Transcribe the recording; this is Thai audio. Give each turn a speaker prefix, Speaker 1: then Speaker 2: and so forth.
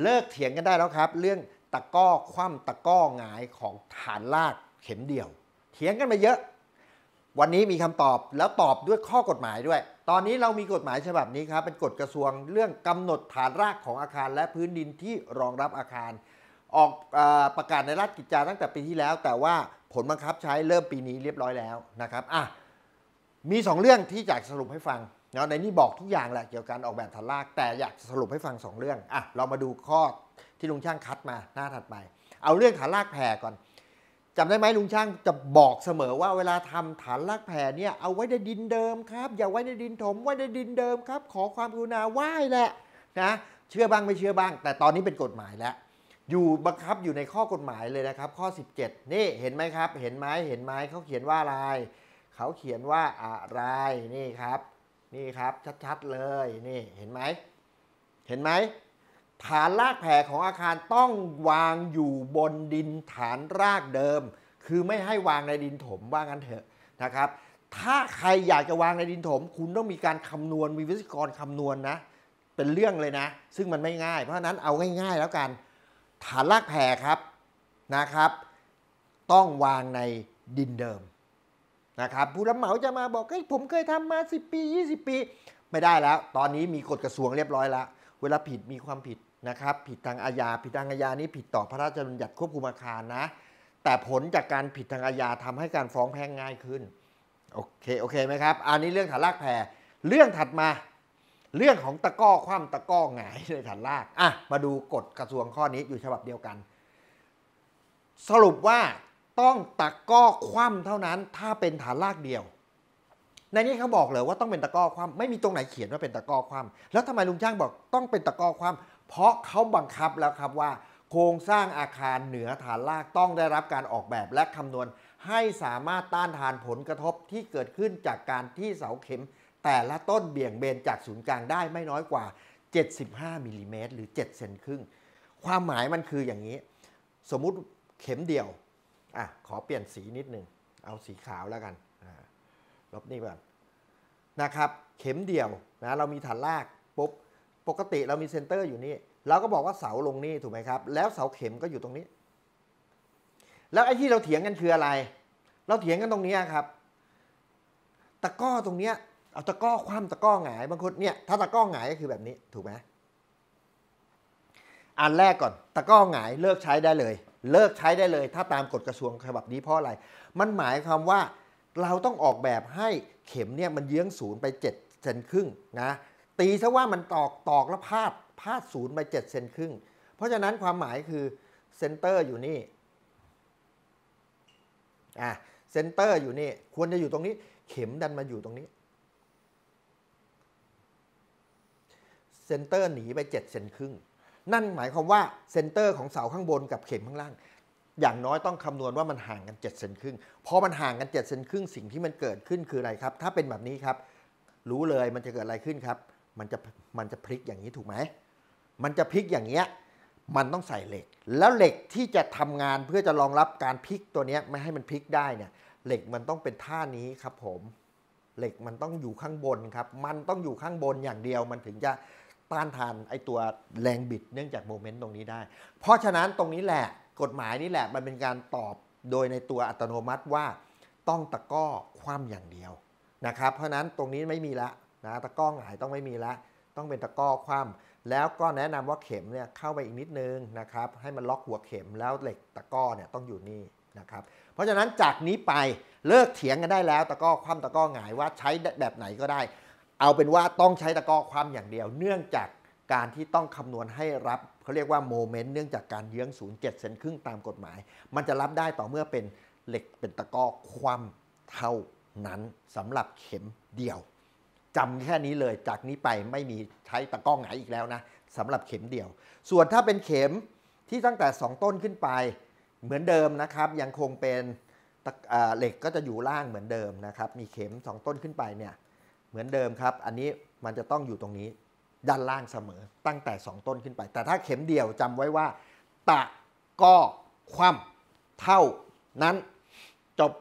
Speaker 1: เลิกเถียงกันได้แล้วครับ เรื่องตะก้อคว่ำตะก้อหงายของฐานลากเข็มเดี่ยวเถียงกันมาเยอะ วันนี้มีคำตอบแล้วตอบด้วยข้อกฎหมายด้วย ตอนนี้เรามีกฎหมายฉบับนี้ครับเป็นกฎกระทรวงเรื่องกำหนดฐานรากของอาคารและพื้นดินที่รองรับอาคาร ออกอประกาศในราชกิจจาตั้งแต่ปีที่แล้ว แต่ว่าผลบังคับใช้เริ่มปีนี้เรียบร้อยแล้วนะครับอ่ะมี 2 เรื่องที่อยากสรุปให้ฟังเนาะในนี้บอกทุกอย่างแหละเกี่ยวกับการออกแบบฐานรากแต่อยากสรุปให้ฟัง2เรื่องอ่ะเรามาดูข้อที่ลุงช่างคัดมาหน้าถัดไป เอาเรื่องฐานรากแผ่ก่อนจำได้ไหมลุงช่างจะบอกเสมอว่าเวลาทำฐานรากแผ่เนี่ยเอาไว้ในดินเดิมครับ อย่าไว้ในดินถมไว้ในดินเดิมครับ ขอความกรุณาไหว้แหละนะเชื่อบ้างไม่เชื่อบ้าง แต่ตอนนี้เป็นกฎหมายแล้วอยู่บังคับอยู่ในข้อกฎหมายเลยนะครับ ข้อ 17นี่เห็นไหมครับ เห็นไหมเห็นไหมเขาเขียนว่าอะไรเขาเขียนว่าอะไรนี่ครับนี่ครับชัดๆเลยนี่เห็นไหมเห็นไหมฐานรากแผ่ของอาคารต้องวางอยู่บนดินฐานรากเดิม คือไม่ให้วางในดินถมว่างั้นเถอะนะครับถ้าใครอยากจะวางในดินถมคุณต้องมีการคำนวณมีวิศวกรคำนวณนะเป็นเรื่องเลยนะ ซึ่งมันไม่ง่ายเพราะนั้นเอาง่าย ๆ แล้วกันฐานรากแผ่ครับนะครับ ต้องวางในดินเดิมนะครับผู้รับเหมาจะมาบอกเฮ้ยผมเคยทำมา10ปี20ปี ไม่ได้แล้ว ตอนนี้มีกฎกระทรวงเรียบร้อยแล้ว เวลาผิดมีความผิดนะครับ ผิดทางอาญา ผิดทางอาญานี้ผิดต่อพระราชบัญญัติควบคุมอาคารนะ แต่ผลจากการผิดทางอาญาทำให้การฟ้องแพ่งง่ายขึ้น โอเคโอเคไหมครับอันนี้เรื่องฐานลากแพรเรื่องถัดมาเรื่องของตะก้อคว่ำตะก้อหงายในฐานลากอ่ะมาดูกฎกระทรวงข้อนี้อยู่ฉบับเดียวกัน สรุปว่าต้องตะก้อคว่ำเท่านั้นถ้าเป็นฐานลากเดียว ในนี้เขาบอกเลยว่าต้องเป็นตะก้อคว่ำไม่มีตรงไหนเขียนว่าเป็นตะก้อคว่ำแล้วทำไมลุงช่างบอกต้องเป็นตะก้อคว่ำเพราะเขาบังคับแล้วครับว่า โครงสร้างอาคารเหนือฐานลากต้องได้รับการออกแบบและคำนวณ ให้สามารถต้านทานผลกระทบที่เกิดขึ้นจากการที่เสาเข็ม แต่ละต้นเบี่ยงเบนจากศูนย์กลางได้ไม่น้อยกว่า75มิลิเมตรหรือ7เซนครึ่ง ความหมายมันคืออย่างนี้ สมมุติเข็มเดียวอ่ะขอเปลี่ยนสีนิดหนึ่งเอาสีขาวแล้วกันลบนี่ก่อนนะครับ เข็มเดี่ยวนะเรามีฐานลากปุ๊บปกติเรามีเซนเตอร์อยู่นี่เราก็บอกว่าเสาลงนี่ถูกไหมครับ แล้วเสาเข็มก็อยู่ตรงนี้ แล้วไอ้ที่เราเถียงกันคืออะไร เราเถียงกันตรงนี้ครับตะก้อตรงเนี้ยเอาตะก้อคว่ำตะก้อหงายบางคนเนี่ยถ้าตะก้อหงายก็คือแบบนี้ถูกไหมอันแรกก่อนตะก้อหงายเลิกใช้ได้เลยเลิกใช้ได้เลยถ้าตามกฎกระทรวงฉบับนี้เพราะอะไร มันหมายความว่า เราต้องออกแบบให้เข็มเนี่ยมันเยื้องศูนย์ไป7เซนครึ่งนะ ตีซะว่ามันตอกตอกแล้วพาดพาดศูนย์ไป7เซนครึ่ง เพราะฉะนั้นความหมายคือเซนเตอร์อยู่นี่ อ่ะเซนเตอร์อยู่นี่ควรจะอยู่ตรงนี้ เข็มดันมาอยู่ตรงนี้ เซนเตอร์หนีไป7เซนครึ่งนั่นหมายความว่าเซนเตอร์ของเสาข้างบนกับเข็มข้างล่าง อย่างน้อยต้องคำนวณว่ามันห่างกัน7เซนครึ่งพอมันห่างกัน7เซนครึ่งสิ่งที่มันเกิดขึ้นคืออะไรครับถ้าเป็นแบบนี้ครับ รู้เลยมันจะเกิดอะไรขึ้นครับ มันจะมันจะพลิกอย่างนี้ถูกไหมมันจะพลิกอย่างเงี้ยมันต้องใส่เหล็ก แล้วเหล็กที่จะทำงานเพื่อจะรองรับการพลิกตัวนี้ไม่ให้มันพลิกได้เนี่ย เหล็กมันต้องเป็นท่านี้ครับผม เหล็กมันต้องอยู่ข้างบนครับมันต้องอยู่ข้างบนอย่างเดียวมันถึงจะต้านทานไอตัวแรงบิดเนื่องจากโมเมนต์ตรงนี้ได้ เพราะฉะนั้นตรงนี้แหละกฎหมายนี่แหละ มันเป็นการตอบโดยในตัวอัตโนมัติว่า ต้องตะก้อคว่ำอย่างเดียวนะครับเพราะนั้นตรงนี้ไม่มีละนะตะก้อหงายต้องไม่มีละต้องเป็นตะก้อคว่ำแล้วก็แนะนำว่าเข็มเนี่ยเข้าไปอีกนิดนึงนะครับให้มันล็อกหัวเข็มแล้วเหล็กตะก้อเนี่ยต้องอยู่นี่นะครับเพราะฉะนั้นจากนี้ไปเลิกเถียงกันได้แล้วตะก้อคว่ำตะก้อหงายว่าใช้แบบไหนก็ได้เอาเป็นว่าต้องใช้ตะกอความอย่างเดียว เนื่องจากการที่ต้องคำนวณให้รับเขาเรียกว่าโมเมนต์เนื่องจากการเยื้องศูนย์เซนครึ่งตามกฎหมาย มันจะรับได้ต่อเมื่อเป็นเหล็กเป็นตะกอความเท่านั้นสำหรับเข็มเดียวจำแค่นี้เลยจากนี้ไปไม่มีใช้ตะกร้อหงายอีกแล้วนะสำหรับเข็มเดียว ส่วนถ้าเป็นเข็มที่ตั้งแต่ 2 ต้นขึ้นไป เหมือนเดิมนะครับ ยังคงเป็นเหล็กก็จะอยู่ล่างเหมือนเดิมนะครับมีเข็ม 2 ต้นขึ้นไปเนี่ยเหมือนเดิมครับ อันนี้มันจะต้องอยู่ตรงนี้ด้านล่างเสมอ ตั้งแต่ 2 ต้นขึ้นไป แต่ถ้าเข็มเดียวจำไว้ว่า ตะก็คว่ำเท่านั้นจบ